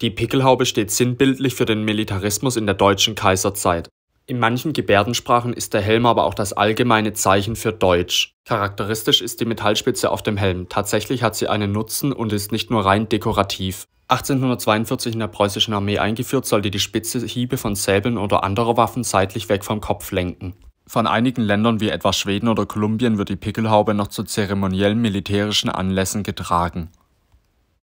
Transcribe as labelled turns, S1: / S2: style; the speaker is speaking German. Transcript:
S1: Die Pickelhaube steht sinnbildlich für den Militarismus in der deutschen Kaiserzeit. In manchen Gebärdensprachen ist der Helm aber auch das allgemeine Zeichen für Deutsch. Charakteristisch ist die Metallspitze auf dem Helm. Tatsächlich hat sie einen Nutzen und ist nicht nur rein dekorativ. 1842 in der preußischen Armee eingeführt, sollte die Spitze Hiebe von Säbeln oder anderer Waffen seitlich weg vom Kopf lenken. Von einigen Ländern wie etwa Schweden oder Kolumbien wird die Pickelhaube noch zu zeremoniellen militärischen Anlässen getragen.